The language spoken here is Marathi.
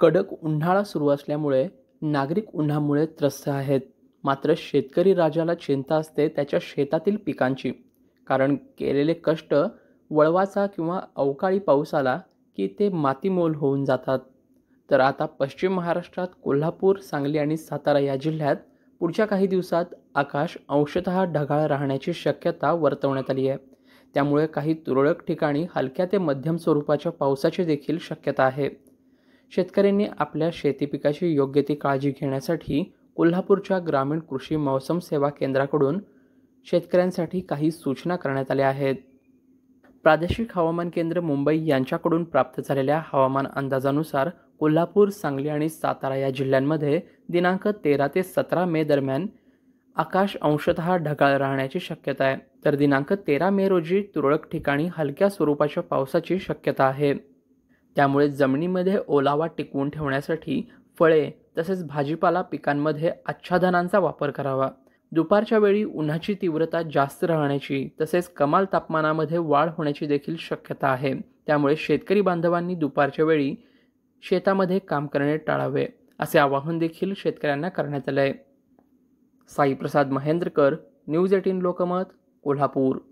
कडक उन्हाळा सुरू असल्यामुळे नागरिक उन्हामुळे त्रस्त आहेत मात्र शेतकरी राजाला चिंता असते त्याच्या शेतातील पिकांची कारण केलेले कष्ट वळवाचा किंवा अवकाळी पाऊस आला की ते मातीमोल होऊन जातात तर आता पश्चिम महाराष्ट्रात कोल्हापूर सांगली आणि सातारा या जिल्ह्यात पुढच्या काही दिवसात आकाश अंशतः ढगाळ राहण्याची शक्यता वर्तवण्यात आली आहे त्यामुळे काही तुरळक ठिकाणी हलक्या ते मध्यम स्वरूपाच्या पावसाची देखील शक्यता आहे शेतकऱ्यांनी आपल्या शेतीपिकाची योग्य ती काळजी घेण्यासाठी कोल्हापूरच्या ग्रामीण कृषी मौसम सेवा केंद्राकडून शेतकऱ्यांसाठी काही सूचना करण्यात आल्या आहेत प्रादेशिक हवामान केंद्र मुंबई यांच्याकडून प्राप्त झालेल्या हवामान अंदाजानुसार कोल्हापूर सांगली आणि सातारा या जिल्ह्यांमध्ये दिनांक तेरा ते सतरा मे दरम्यान आकाश अंशतः ढगाळ राहण्याची शक्यता आहे तर दिनांक तेरा मे रोजी तुरळक ठिकाणी हलक्या स्वरूपाच्या पावसाची शक्यता आहे त्यामुळे जमिनीमध्ये ओलावा टिकवून ठेवण्यासाठी फळे तसेच भाजीपाला पिकांमध्ये आच्छादनांचा वापर करावा दुपारच्या वेळी उन्हाची तीव्रता जास्त राहण्याची तसेच कमाल तापमानामध्ये वाढ होण्याची देखील शक्यता आहे त्यामुळे शेतकरी बांधवांनी दुपारच्या वेळी शेतामध्ये काम करणे टाळावे असे आवाहन देखील शेतकऱ्यांना करण्यात आले साईप्रसाद महेंद्रकर न्यूज एटीन लोकमत कोल्हापूर